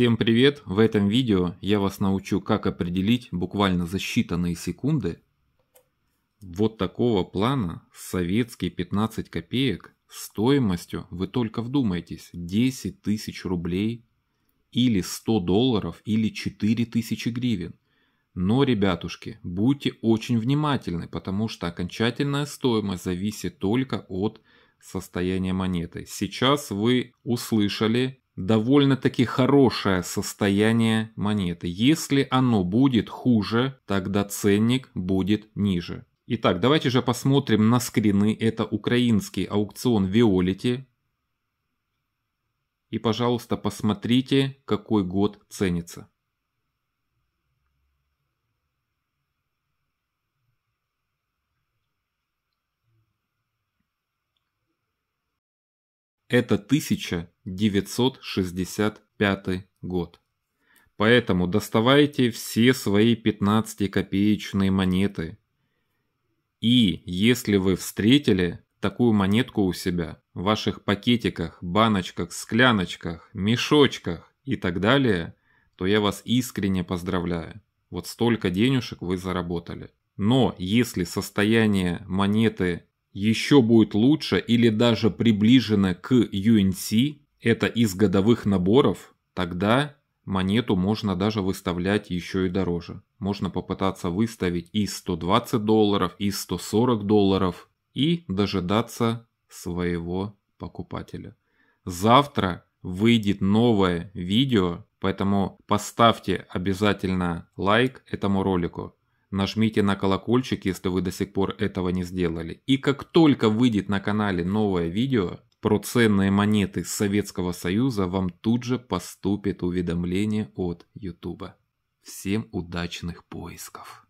Всем привет! В этом видео я вас научу, как определить буквально за считанные секунды вот такого плана советские 15 копеек стоимостью, вы только вдумайтесь, 10 тысяч рублей или 100 долларов или 4 тысячи гривен. Но, ребятушки, будьте очень внимательны, потому что окончательная стоимость зависит только от состояния монеты. Сейчас вы услышали довольно-таки хорошее состояние монеты. Если оно будет хуже, тогда ценник будет ниже. Итак, давайте же посмотрим на скрины. Это украинский аукцион Виолити. И, пожалуйста, посмотрите, какой год ценится. Это 1000 1965 год. Поэтому доставайте все свои 15-копеечные монеты. И если вы встретили такую монетку у себя в ваших пакетиках, баночках, скляночках, мешочках и так далее, то я вас искренне поздравляю. Вот столько денежек вы заработали. Но если состояние монеты еще будет лучше или даже приближено к UNC, это из годовых наборов, тогда монету можно даже выставлять еще и дороже. Можно попытаться выставить и 120 долларов, и 140 долларов и дожидаться своего покупателя. Завтра выйдет новое видео, поэтому поставьте обязательно лайк этому ролику. Нажмите на колокольчик, если вы до сих пор этого не сделали. И как только выйдет на канале новое видео, про ценные монеты Советского Союза вам тут же поступит уведомление от YouTube. Всем удачных поисков!